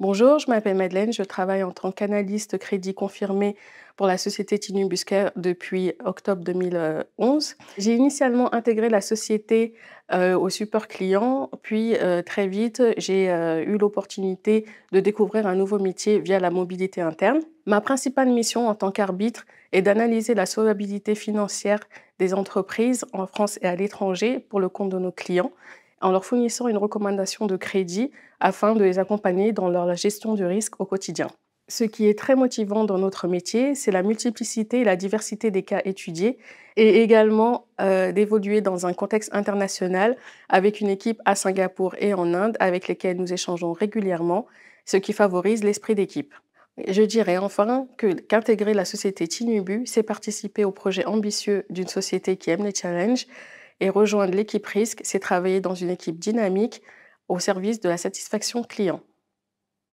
Bonjour, je m'appelle Madeleine, je travaille en tant qu'analyste crédit confirmé pour la société Tinu depuis octobre 2011. J'ai initialement intégré la société euh, au support client, puis euh, très vite, j'ai euh, eu l'opportunité de découvrir un nouveau métier via la mobilité interne. Ma principale mission en tant qu'arbitre est d'analyser la solvabilité financière des entreprises en France et à l'étranger pour le compte de nos clients en leur fournissant une recommandation de crédit afin de les accompagner dans leur gestion du risque au quotidien. Ce qui est très motivant dans notre métier, c'est la multiplicité et la diversité des cas étudiés et également euh, d'évoluer dans un contexte international avec une équipe à Singapour et en Inde avec lesquelles nous échangeons régulièrement, ce qui favorise l'esprit d'équipe. Je dirais enfin qu'intégrer la société Tinubu, c'est participer au projet ambitieux d'une société qui aime les challenges, et rejoindre l'équipe risque, c'est travailler dans une équipe dynamique au service de la satisfaction client.